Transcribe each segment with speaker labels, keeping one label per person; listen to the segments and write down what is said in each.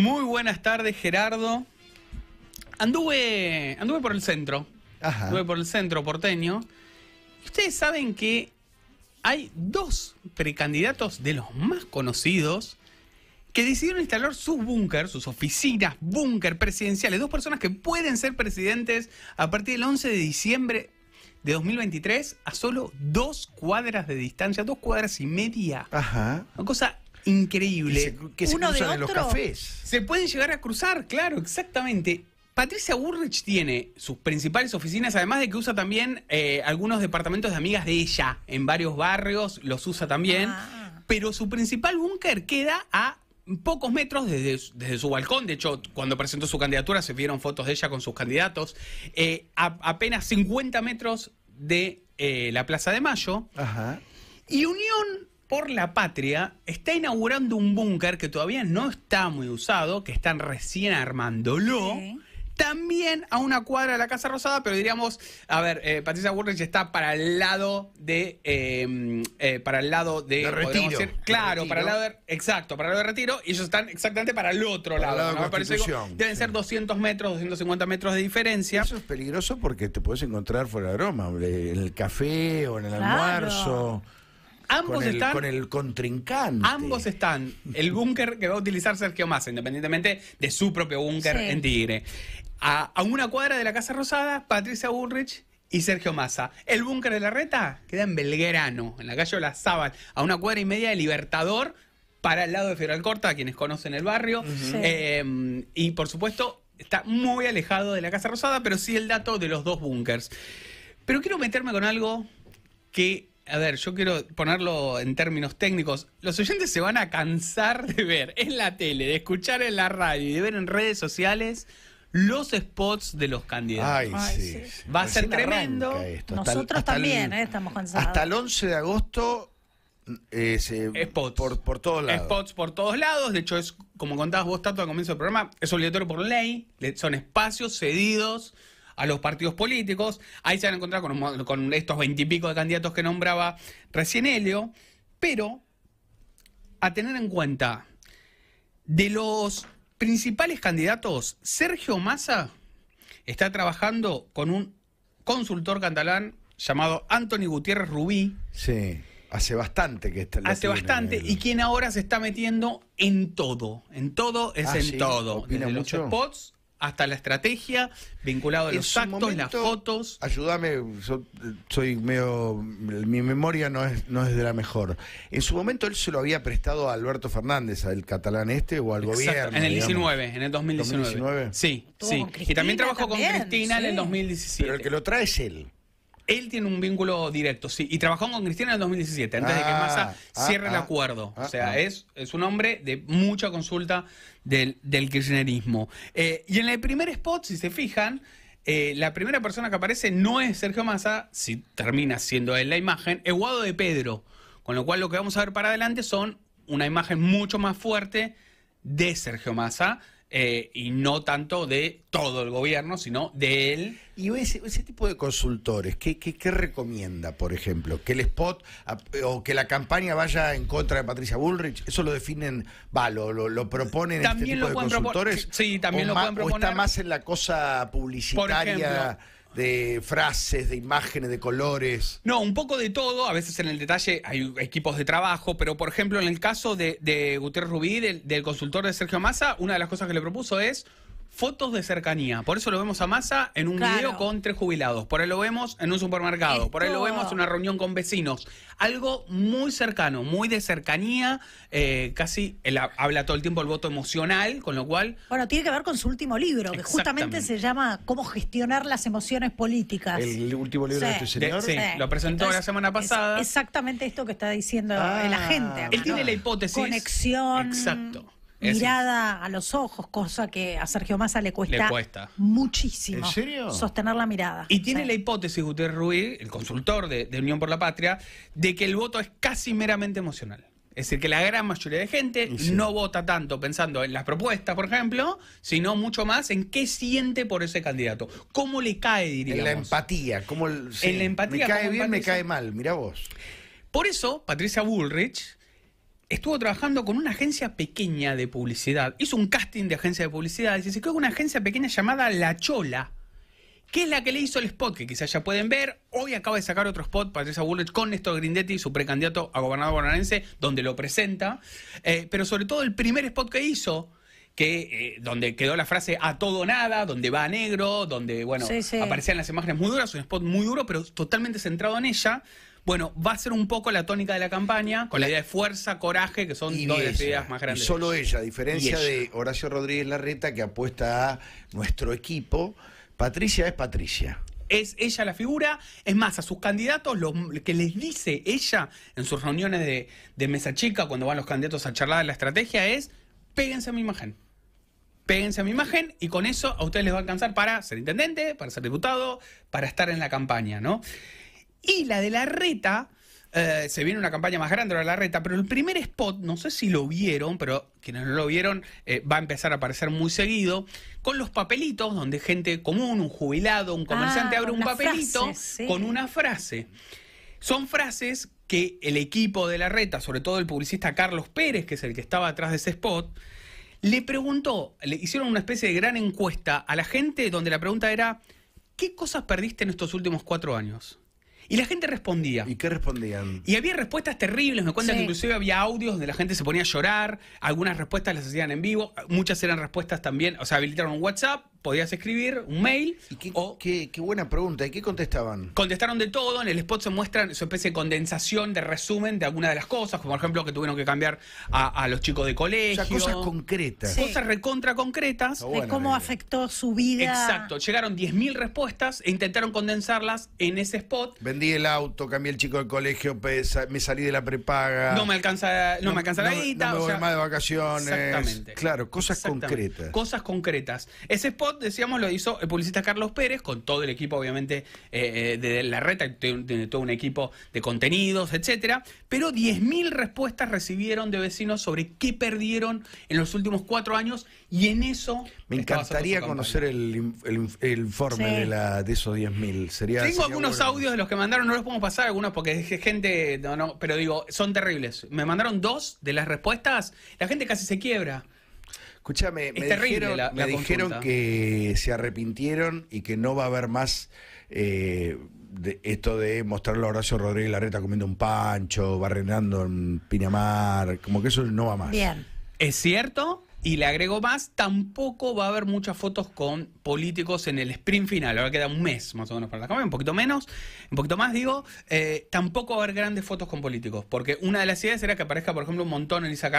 Speaker 1: Muy buenas tardes, Gerardo. Anduve, anduve por el centro. Ajá. Anduve por el centro porteño. Ustedes saben que hay dos precandidatos de los más conocidos que decidieron instalar sus búnker, sus oficinas, búnker presidenciales. Dos personas que pueden ser presidentes a partir del 11 de diciembre de 2023 a solo dos cuadras de distancia, dos cuadras y media. Ajá. Una cosa increíble. Que se, cruzan de en los cafés. Se pueden llegar a cruzar, claro, exactamente. Patricia Burrich tiene sus principales oficinas, además de que usa también eh, algunos departamentos de amigas de ella en varios barrios, los usa también, ah. pero su principal búnker queda a pocos metros desde, su balcón. De hecho, cuando presentó su candidatura se vieron fotos de ella con sus candidatos. Eh, a apenas 50 metros de eh, la Plaza de Mayo. Ajá. Y Unión por la Patria está inaugurando un búnker que todavía no está muy usado, que están recién armándolo. También a una cuadra de la Casa Rosada, pero diríamos, a ver, eh, Patricia Burrich está para el lado de, em, eh, para el lado de, retiro. claro, para el lado de, exacto, para el lado de retiro, y ellos están exactamente para el otro lado. deben ser 200 metros, 250 metros de diferencia.
Speaker 2: Eso es peligroso porque te puedes encontrar fuera de broma, en el café o en el almuerzo. Ambos con el, están. Con el contrincante. Ambos están. El búnker que va a
Speaker 1: utilizar Sergio Massa, independientemente de su propio búnker en Tigre. A, una cuadra de la Casa Rosada, Patricia Bullrich y Sergio Massa. El búnker de la reta queda en Belgrano, en la calle sábal a una cuadra y media de Libertador, para el lado de Federal Corta, a quienes conocen el barrio. Eh, y por supuesto, está muy alejado de la Casa Rosada, pero sí el dato de los dos búnkers. Pero quiero meterme con algo que a ver, yo quiero ponerlo en términos técnicos. Los oyentes se van a cansar de ver en la tele, de escuchar en la radio y de ver en redes sociales los spots de los candidatos. Va a ser tremendo. Nosotros también ¿eh? estamos cansados. Hasta el 11 de agosto eh, spots. Por, todos lados. Spots por todos lados. De hecho, es como contabas vos, Tato, al comienzo del programa, es obligatorio por ley. son espacios cedidos a los partidos políticos. Ahí se van a encontrar con, estos veintipico de candidatos que nombraba recién Helio. Pero, a tener en cuenta, de los principales candidatos, Sergio Massa está trabajando con un consultor catalán llamado Anthony Gutiérrez Rubí.
Speaker 2: Sí. Hace bastante que está. Hace bastante. Y
Speaker 1: quien ahora se está metiendo en todo. En todo es ah, en todo. Desde muchos los spots hasta la estrategia, vinculado a los actos, las
Speaker 2: fotos. Ayúdame, soy medio. Mi memoria no es, no es de la mejor. En su momento él se lo había prestado a Alberto Fernández, al catalán este o al gobierno. En el 19, en el 2019. Sí, sí. Y también trabajó con Cristina en el
Speaker 1: 2017. Pero el que lo trae es él. Él tiene un vínculo directo, sí. Y trabajó con Cristina en el 2017, antes de que ah, Massa ah, cierre el ah, acuerdo. o sea, es, es un hombre de mucha consulta del, del kirchnerismo. Eh, y en el primer spot, si se fijan, eh, la primera persona que aparece no es Sergio Massa, si termina siendo él la imagen, es de Pedro. Con lo cual lo que vamos a ver para adelante son una imagen mucho más fuerte de Sergio Massa. Eh, y no tanto de todo el gobierno, sino de
Speaker 2: él. Y ese, tipo de consultores, ¿qué, ¿qué, recomienda, por ejemplo? ¿Que el spot o que la campaña vaya en contra de Patricia Bullrich? ¿Eso lo definen, va, lo, lo, proponen este también este tipo de consultores? Sí, también lo más, O está más en la cosa publicitaria? de frases, de imágenes, de colores. No, un poco de todo. A veces en el
Speaker 1: detalle hay equipos de trabajo, pero por ejemplo, en el caso de, de Rubí, del, del, consultor de Sergio Massa, una de las cosas que le propuso es fotos de cercanía. Por eso lo vemos a Massa en un video con tres jubilados. Por ahí lo vemos en un supermercado. Por ahí lo vemos en una reunión con vecinos. Algo muy cercano, muy de cercanía. Eh, casi habla todo el tiempo el voto emocional, con lo cual. Bueno, tiene que ver con su último libro, que justamente se llama Cómo gestionar las emociones políticas. El último libro de este señor. sí, lo presentó la semana pasada. exactamente esto que está diciendo ah. la gente. Él tiene la hipótesis. Conexión. Exacto mirada a los ojos, cosa que a Sergio Massa le cuesta, muchísimo. serio? Sostener la mirada. Y tiene la hipótesis, Gutiérrez Ruiz, el consultor de, Unión por la Patria, de que el voto es casi meramente emocional. Es decir, que la gran mayoría de gente no vota tanto pensando en las propuestas, por ejemplo, sino mucho más en qué siente por ese candidato. ¿Cómo
Speaker 2: le cae, diría. En la empatía. Cómo en la empatía me cae bien, me cae mal. Mira vos.
Speaker 1: Por eso, Patricia Bullrich estuvo trabajando con una agencia pequeña de publicidad. Hizo un casting de agencia de publicidad y se quedó con una agencia pequeña llamada La Chola, que es la que le hizo el spot, que quizás ya pueden ver. Hoy acaba de sacar otro spot, Patricia Bullrich, con Néstor Grindetti, su precandidato a gobernador bonaerense, donde lo presenta. Eh, pero sobre todo el primer spot que hizo, que eh, donde quedó la frase a todo nada, donde va a negro, donde bueno aparecían las imágenes muy duras, un spot muy duro, pero totalmente centrado en ella. Bueno, va a ser un poco la tónica de la campaña, con la idea de fuerza, coraje, que son dos las ideas más grandes. Y solo
Speaker 2: ella, a diferencia de Horacio Rodríguez Larreta, que apuesta a nuestro equipo, Patricia es Patricia es ella la figura. Es más, a sus candidatos, lo que les dice ella
Speaker 1: en sus reuniones de, mesa chica, cuando van los candidatos a charlar de la estrategia, es péguense a mi imagen. Péguense a mi imagen y con eso a ustedes les va a alcanzar para ser intendente, para ser diputado, para estar en la campaña, ¿no? y la de la reta. Eh, se viene una campaña más grande de la reta, pero el primer spot, no sé si lo vieron, pero quienes no lo vieron, eh, va a empezar a aparecer muy seguido, con los papelitos, donde gente común, un jubilado, un comerciante ah, abre un papelito con una frase. Son frases que el equipo de la reta, sobre todo el publicista Carlos Pérez, que es el que estaba atrás de ese spot, le preguntó, le hicieron una especie de gran encuesta a la gente donde la pregunta era, ¿qué cosas perdiste en estos últimos cuatro años? Y la gente respondía. ¿Y qué respondían? Y había respuestas terribles. Me cuentan que inclusive había audios donde la gente se ponía a llorar. Algunas respuestas las hacían en vivo. Muchas eran respuestas también. O sea, habilitaron WhatsApp podías escribir un mail. ¿Y qué,
Speaker 2: buena pregunta. ¿Y qué contestaban?
Speaker 1: Contestaron de todo. En el spot se muestran su especie de condensación de resumen de algunas de las cosas, como por ejemplo que tuvieron que cambiar a, los chicos de colegio. O sea, cosas concretas. Cosas recontra concretas. de cómo afectó su vida. Exacto. Llegaron 10.000
Speaker 2: respuestas e intentaron condensarlas en ese spot. Vendí el auto, cambié el chico de colegio, me salí de la prepaga. No me alcanza, no, me alcanza la guita. No me voy más de vacaciones. Exactamente. Claro, cosas concretas.
Speaker 1: Cosas concretas. Ese spot decíamos, lo hizo el publicista Carlos Pérez, con todo el equipo, obviamente, eh, eh, de la reta, todo un equipo de contenidos, etcétera. Pero 10.000 respuestas recibieron de vecinos sobre qué perdieron en los últimos cuatro años y en eso. Me encantaría conocer
Speaker 2: el, informe de, la, de esos 10.000. Sería, Tengo algunos
Speaker 1: audios de los que mandaron, no los podemos pasar, algunos porque es gente. No, no, pero digo, son terribles. Me mandaron dos de las respuestas. La gente casi se quiebra.
Speaker 2: Escúchame, me dijeron, que se arrepintieron y que no va a haber más eh, de esto de mostrarlo a Horacio Rodríguez Larreta comiendo un pancho, barrenando en Pinamar, como que eso no va más. Bien. ¿Es
Speaker 1: cierto? Y le agrego más, tampoco va a haber muchas fotos con políticos en el sprint final. Ahora queda un mes más o menos para la campaña, un poquito menos, un poquito más digo. Eh, tampoco va a haber grandes fotos con políticos, porque una de las ideas era que aparezca, por ejemplo, un montón en Isaac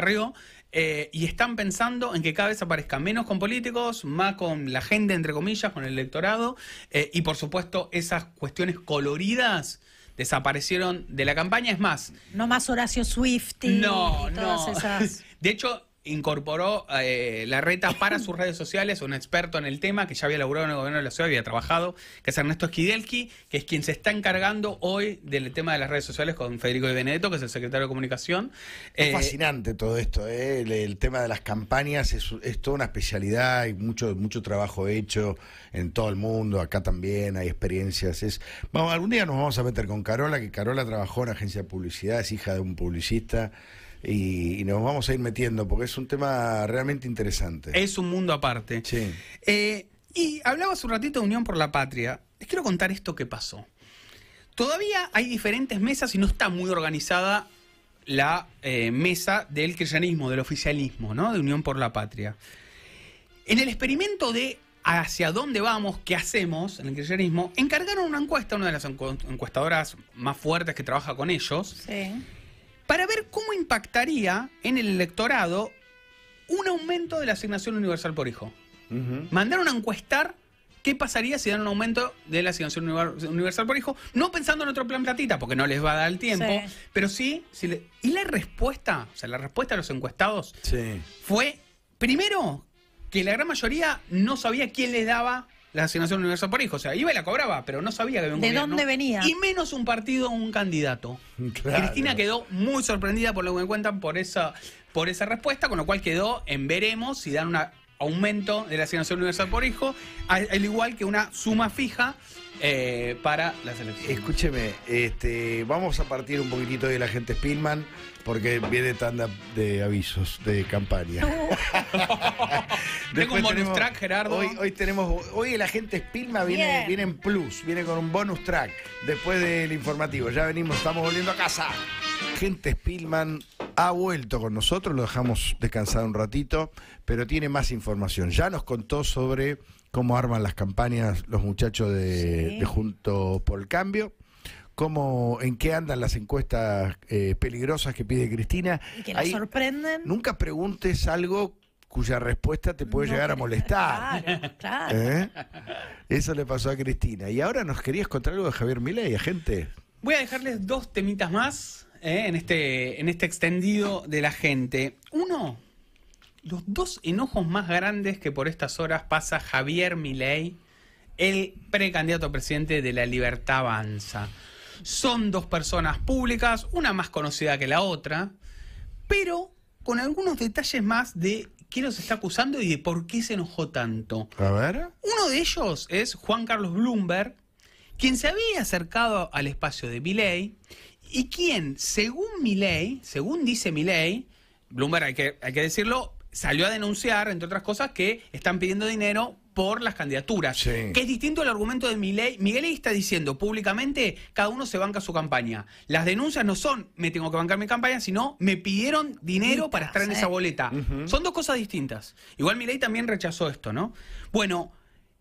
Speaker 1: eh, y están pensando en que cada vez aparezca menos con políticos, más con la gente, entre comillas, con el electorado, eh, y por supuesto esas cuestiones coloridas desaparecieron de la campaña. Es más. No más Horacio Swift. Y no, todas no. Esas. De hecho, incorporó eh, la reta para sus redes sociales, un experto en el tema que ya había laburado en el gobierno de la ciudad, había trabajado, que es Ernesto Skidelki... que es quien se está encargando hoy del tema de las redes sociales con Federico de Benedetto, que es el secretario de
Speaker 2: Comunicación. Es eh, fascinante todo esto, ¿eh? el, tema de las campañas es, toda una especialidad, hay mucho, mucho trabajo hecho en todo el mundo, acá también hay experiencias. Es, vamos, algún día nos vamos a meter con Carola, que Carola trabajó en agencia de publicidad, es hija de un publicista y, nos vamos a ir metiendo porque es un tema realmente interesante.
Speaker 1: Es un mundo aparte. Sí. Eh, y hablabas un ratito de Unión por la Patria. Les quiero contar esto que pasó. Todavía hay diferentes mesas y no está muy organizada la eh, mesa del cristianismo, del oficialismo, ¿no? De Unión por la Patria. En el experimento de hacia dónde vamos, qué hacemos en el cristianismo, encargaron una encuesta, una de las encuestadoras más fuertes que trabaja con ellos. Sí para ver cómo impactaría en el electorado un aumento de la asignación universal por hijo. Mandaron a encuestar qué pasaría si dan un aumento de la asignación universal por hijo, no pensando en otro plan platita, porque no les va a dar el tiempo, pero sí, y la respuesta, o sea, la respuesta de los encuestados fue, primero, que la gran mayoría no sabía quién les daba la asignación universal por hijo. O sea, iba y la cobraba, pero no sabía que venía. ¿De dónde venía? Y menos un partido o un candidato. Cristina quedó muy sorprendida por lo que me cuentan por esa, por esa respuesta, con lo cual quedó en veremos si dan un aumento de la asignación universal por hijo, al igual que una suma fija eh, para la selección.
Speaker 2: Escúcheme, este, vamos a partir un poquitito de la gente Spinman porque viene tanda de avisos de campaña.
Speaker 1: Tengo un bonus track,
Speaker 2: Gerardo. Hoy, tenemos, hoy el agente Spilma viene, viene en plus, viene con un bonus track después del informativo. Ya venimos, estamos volviendo a casa. Gente Spillman ha vuelto con nosotros, lo dejamos descansar un ratito, pero tiene más información. Ya nos contó sobre cómo arman las campañas los muchachos de, Junto por el Cambio. Cómo, en qué andan las encuestas eh, peligrosas que pide Cristina. Y que nos sorprenden. Nunca preguntes algo cuya respuesta te puede llegar a molestar.
Speaker 1: Claro, claro. ¿Eh?
Speaker 2: Eso le pasó a Cristina. Y ahora nos querías contar algo de Javier Milei, gente.
Speaker 1: Voy a dejarles dos temitas más ¿eh? en, este, en este extendido de la gente. Uno, los dos enojos más grandes que por estas horas pasa Javier Milei, el precandidato a presidente de la Libertad Avanza. Son dos personas públicas, una más conocida que la otra, pero con algunos detalles más de quién los está acusando y de por qué se enojó tanto. A ver. Uno de ellos es Juan Carlos Bloomberg, quien se había acercado al espacio de Milei y quién según ley, según dice ley, Bloomberg hay que, hay que decirlo, salió a denunciar, entre otras cosas, que están pidiendo dinero por las candidaturas. Que es distinto el argumento de ley Miguel está diciendo públicamente, cada uno se banca su campaña. Las denuncias no son, me tengo que bancar mi campaña, sino me pidieron dinero para estar en esa eh. boleta. Son dos cosas distintas. Igual ley también rechazó esto, ¿no? Bueno,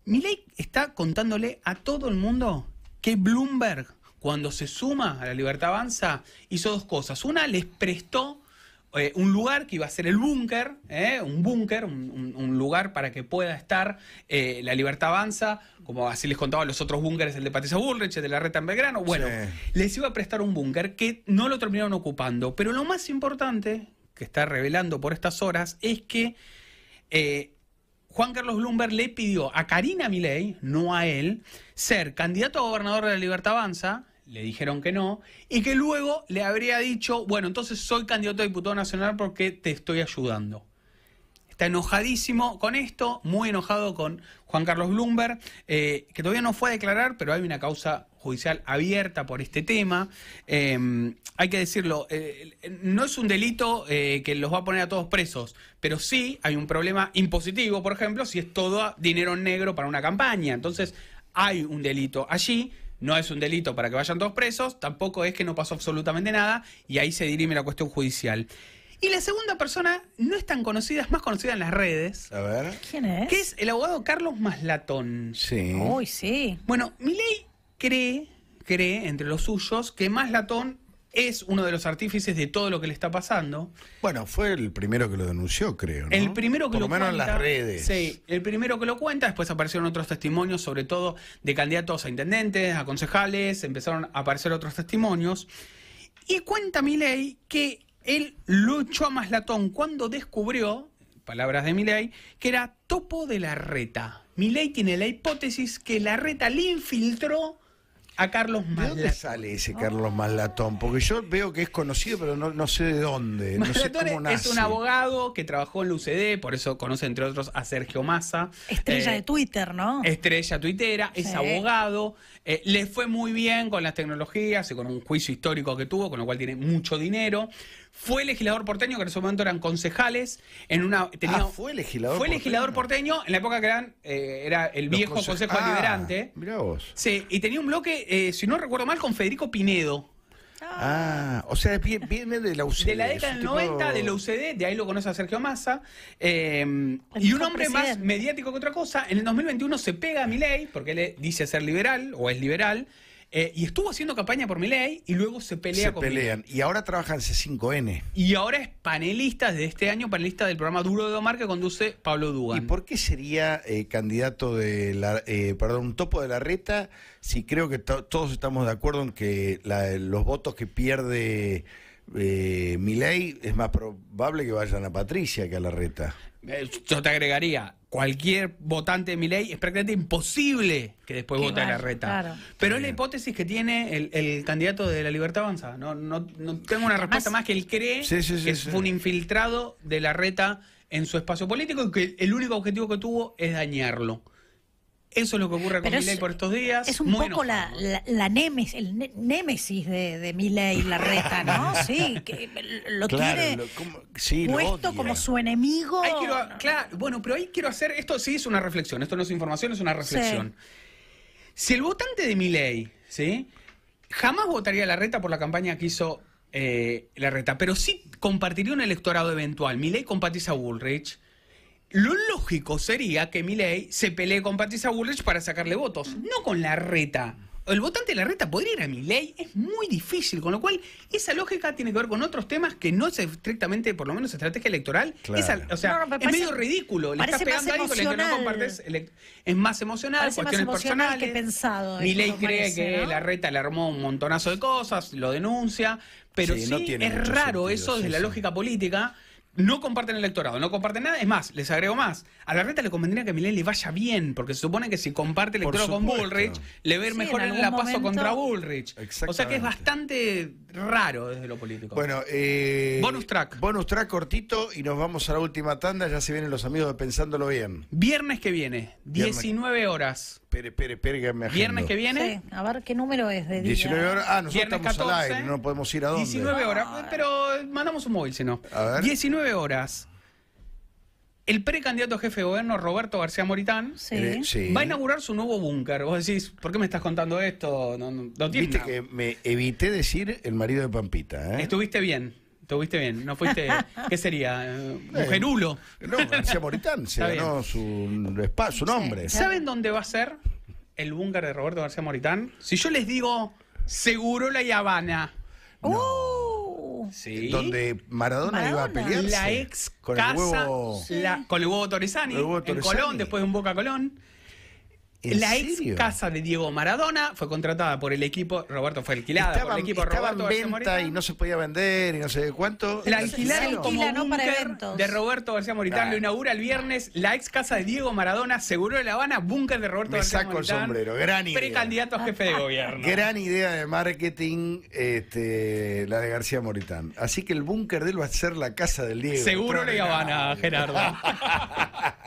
Speaker 1: ley está contándole a todo el mundo que Bloomberg cuando se suma a la Libertad Avanza, hizo dos cosas. Una, les prestó eh, un lugar que iba a ser el búnker, eh, un búnker, un, lugar para que pueda estar eh, la Libertad Avanza, como así les contaba los otros búnkeres, el de Patricia Bullrich, el de la Reta en Belgrano. Bueno, les iba a prestar un búnker que no lo terminaron ocupando. Pero lo más importante que está revelando por estas horas es que Juan Carlos Bloomberg le pidió a Karina Milei, no a él, ser candidato a gobernador de la Libertad Avanza le dijeron que no, y que luego le habría dicho, bueno, entonces soy candidato a diputado nacional porque te estoy ayudando. Está enojadísimo con esto, muy enojado con Juan Carlos Bloomberg, eh, que todavía no fue a declarar, pero hay una causa judicial abierta por este tema. Em, hay que decirlo, eh, no es un delito eh, que los va a poner a todos presos, pero sí hay un problema impositivo, por ejemplo, si es todo dinero negro para una campaña. Entonces, hay un delito allí, no es un delito para que vayan todos presos, tampoco es que no pasó absolutamente nada y ahí se dirime la cuestión judicial. Y la segunda persona no es tan conocida, es más conocida en las redes. A ver. ¿Quién es? Que es el abogado Carlos Maslatón. Sí. Uy, sí. Bueno, ley cree, cree entre los suyos, que Maslatón es uno de los artífices de todo lo que le está pasando.
Speaker 2: Bueno, fue el primero que lo denunció, creo. ¿no? El primero que Por lo, menos en las redes.
Speaker 1: Sí, el primero que lo cuenta, después aparecieron otros testimonios, sobre todo de candidatos a intendentes, a concejales, empezaron a aparecer otros testimonios. Y cuenta Milei que él luchó a Maslatón cuando descubrió, palabras de Milei, que era topo de la reta. Milei tiene la hipótesis que la reta le
Speaker 2: infiltró a Carlos Malatón? ¿De dónde sale ese Carlos Malatón? Porque yo veo que es conocido, pero no, sé de dónde. No sé cómo es un
Speaker 1: abogado que trabajó en la UCD, por eso conoce entre otros a Sergio Massa. Estrella eh, de Twitter, ¿no? Estrella tuitera, es abogado. Eh, le fue muy bien con las tecnologías y con un juicio histórico que tuvo, con lo cual tiene mucho dinero fue legislador porteño, que en su momento eran concejales, en una... Ah, fue legislador Fue legislador porteño, en la época que eran, eh, era el viejo Consejo ah, Liberante. Sí, y tenía un bloque, eh, si no recuerdo mal, con Federico Pinedo. Ah, o sea, viene de la UCD. De la década del 90, de la UCD, de ahí lo conoce a Sergio Massa. Em, y un hombre más mediático que otra cosa. En el 2021 se pega a mi ley porque él dice ser liberal, o es liberal, eh, y estuvo haciendo campaña por Milei y luego se pelea se pelean. Y ahora
Speaker 2: trabaja en C5N.
Speaker 1: Y ahora es panelista de este año, panelista del programa Duro de Omar que conduce
Speaker 2: Pablo Dugan. ¿Y por qué sería eh, candidato de la, eh, topo de la reta si creo que todos estamos de acuerdo en que los votos que pierde eh, Milei es más probable que vayan a Patricia que a la reta? Eh,
Speaker 1: yo te agregaría, cualquier votante de mi ley, es prácticamente imposible que después vote a la reta. Pero es la hipótesis que tiene el, candidato de la Libertad Avanza. No, tengo una respuesta más, que él cree que fue un infiltrado de la reta en su espacio político y que el único objetivo que tuvo es dañarlo. Eso es lo que ocurre con Milei por estos días. Es un poco ¿eh? la, la, némesis, el némesis de, de Milei, la reta, ¿no? Sí,
Speaker 2: lo tiene puesto
Speaker 1: como su enemigo. claro, bueno, pero ahí quiero hacer, esto sí es una reflexión, esto no es información, es una reflexión. Si el votante de Milei, ¿sí? Jamás votaría la reta por la campaña que hizo eh, la reta, pero sí compartiría un electorado eventual. Milei compatiza a Woolrich. Lo lógico sería que Milei se pelee con Patricia Bullrich para sacarle votos, no con la reta. El votante de la reta podría ir a Milei, es muy difícil, con lo cual esa lógica tiene que ver con otros temas que no es estrictamente, por lo menos, estrategia electoral. o sea, es medio ridículo. Le estás pegando a con el que no compartes. Es más emocional, cuestiones Que pensado, Milei cree que la reta le armó un montonazo de cosas, lo denuncia, pero sí, es raro eso desde la lógica política no comparten el electorado, no comparten nada. Es más, les agrego más. A la reta le convendría que a le vaya bien, porque se supone que si comparte el electorado con Bullrich, le ver mejor en, la paso contra
Speaker 2: Bullrich. O sea que es
Speaker 1: bastante
Speaker 2: raro desde lo político. Bueno, eh, bonus track. Bonus track cortito y nos vamos a la última tanda. Ya se vienen los amigos de Pensándolo Bien. Viernes que viene, 19 horas. Pere, pere, espere que me Viernes que viene.
Speaker 1: a ver qué número es de 19 horas. Ah, nosotros estamos no
Speaker 2: podemos ir a dónde. 19 horas,
Speaker 1: ah. pero mandamos un móvil si no. A ver. 19 horas, el precandidato jefe de gobierno, Roberto García Moritán, eh, va a inaugurar su nuevo búnker. Vos decís, ¿por qué me estás contando esto? No, que
Speaker 2: me evité decir el marido de Pampita. ¿eh?
Speaker 1: Estuviste bien. Estuviste bien, no fuiste. ¿Qué sería? Mujerulo. No, García Moritán se ganó su,
Speaker 2: nombre. ¿Saben
Speaker 1: dónde va a ser el búnker de Roberto García Moritán? Si yo les digo Seguro La Habana. ¡Uh! Donde Maradona, iba a pelearse. La ex con casa, el huevo, con el huevo Torresani. En Colón, después de un Boca Colón. La ex casa de Diego Maradona fue contratada por el equipo, Roberto fue alquilada el equipo estaba en venta y
Speaker 2: no se podía vender y no sé cuánto. La alquilaron como de
Speaker 1: Roberto García Moritán, lo inaugura el viernes la ex casa de Diego Maradona, seguro de La Habana, búnker de Roberto García saco el sombrero, gran idea. Precandidato a jefe de ah. gobierno.
Speaker 2: Gran idea de marketing este, la de García Moritán. Así que el búnker de él va a ser la casa del Diego. Seguro de La Habana, Gerardo.